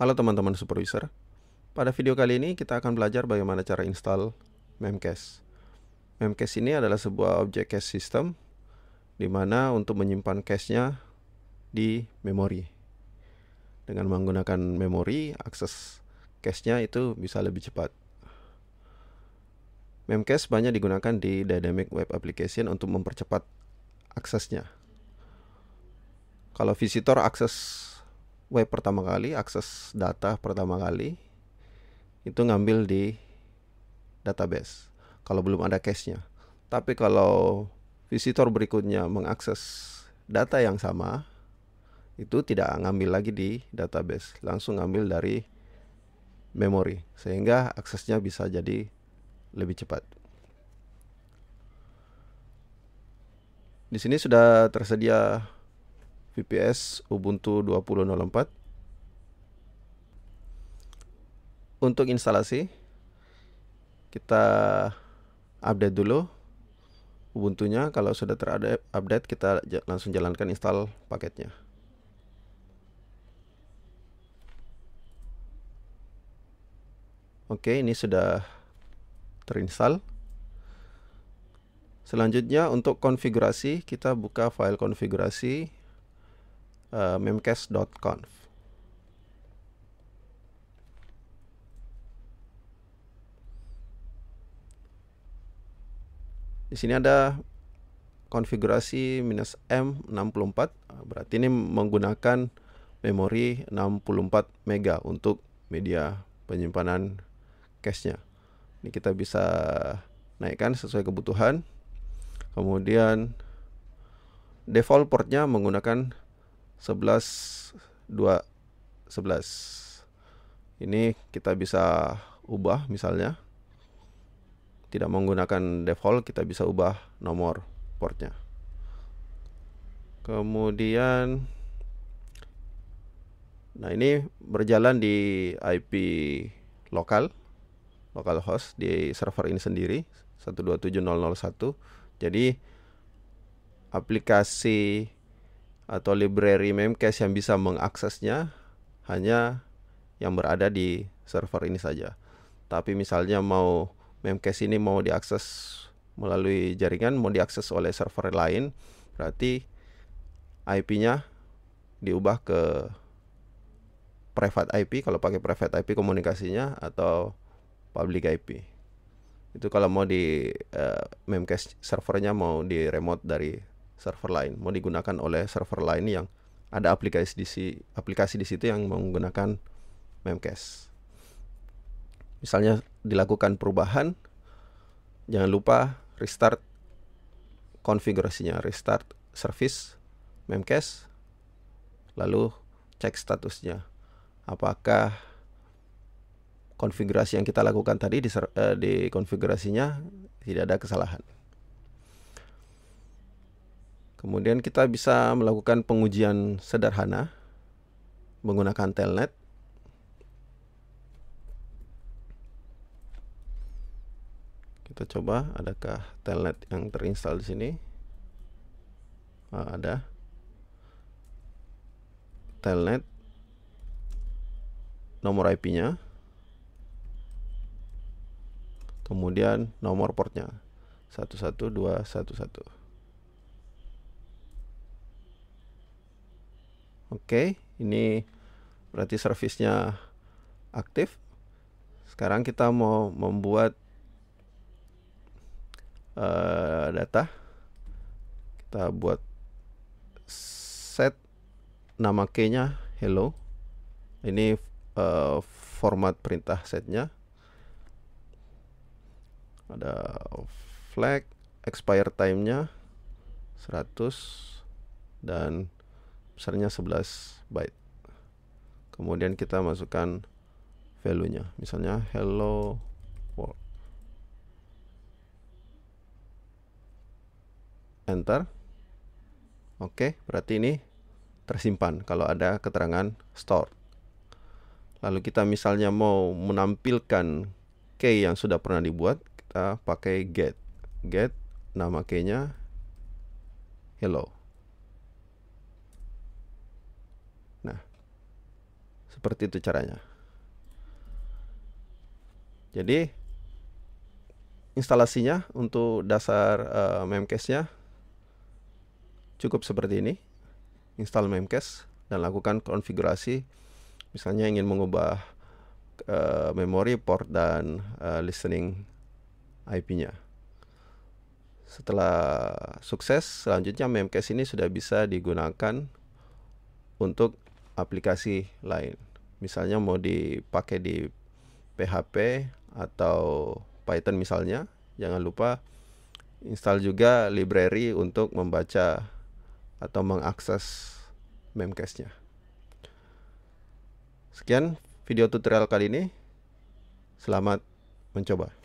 Halo teman-teman supervisor. Pada video kali ini kita akan belajar bagaimana cara install Memcache. Memcache ini adalah sebuah objek cache system di mana untuk menyimpan cache-nya di memori. Dengan menggunakan memori, akses cache-nya itu bisa lebih cepat. Memcache banyak digunakan di dynamic web application untuk mempercepat aksesnya. Kalau visitor akses web pertama kali, akses data pertama kali itu ngambil di database kalau belum ada cache-nya. Tapi kalau visitor berikutnya mengakses data yang sama itu tidak ngambil lagi di database, langsung ngambil dari memori sehingga aksesnya bisa jadi lebih cepat. Di sini sudah tersedia VPS Ubuntu 2004. Untuk instalasi kita update dulu Ubuntu-nya kalau sudah terupdate kita langsung jalankan install paketnya. Oke, ini sudah terinstall. Selanjutnya untuk konfigurasi kita buka file konfigurasi uh, eh, memcast.conf. Di sini ada konfigurasi minus M64 berarti ini menggunakan memori 64 mega untuk media penyimpanan cache-nya. Ini kita bisa naikkan sesuai kebutuhan. Kemudian default portnya menggunakan 11 2 11 ini kita bisa ubah misalnya tidak menggunakan default kita bisa ubah nomor portnya kemudian nah ini berjalan di IP lokal lokal host di server ini sendiri 127001 jadi aplikasi atau library Memcache yang bisa mengaksesnya hanya yang berada di server ini saja. Tapi misalnya mau Memcache ini mau diakses melalui jaringan, mau diakses oleh server lain, berarti IP-nya diubah ke private IP kalau pakai private IP komunikasinya atau public IP. Itu kalau mau di uh, eh, Memcache servernya mau di remote dari server lain mau digunakan oleh server lain yang ada aplikasi di si, aplikasi di situ yang menggunakan memcache misalnya dilakukan perubahan jangan lupa restart konfigurasinya restart service memcache lalu cek statusnya apakah konfigurasi yang kita lakukan tadi di, eh, di konfigurasinya tidak ada kesalahan Kemudian kita bisa melakukan pengujian sederhana menggunakan telnet. Kita coba adakah telnet yang terinstall di sini? Nah, ada telnet nomor IP-nya. Kemudian nomor portnya satu. oke okay, ini berarti servisnya aktif sekarang kita mau membuat uh, data kita buat set nama key-nya hello ini uh, format perintah setnya ada flag expire time-nya 100 dan besarnya 11 byte kemudian kita masukkan value nya misalnya hello world enter oke berarti ini tersimpan kalau ada keterangan store lalu kita misalnya mau menampilkan key yang sudah pernah dibuat kita pakai get get nama key nya hello Seperti itu caranya. Jadi instalasinya untuk dasar uh, eh, memcache-nya cukup seperti ini. Install memcache dan lakukan konfigurasi misalnya ingin mengubah uh, memori port dan uh, listening IP-nya. Setelah sukses, selanjutnya memcache ini sudah bisa digunakan untuk aplikasi lain. Misalnya mau dipakai di PHP atau Python misalnya, jangan lupa install juga library untuk membaca atau mengakses memcache-nya. Sekian video tutorial kali ini. Selamat mencoba.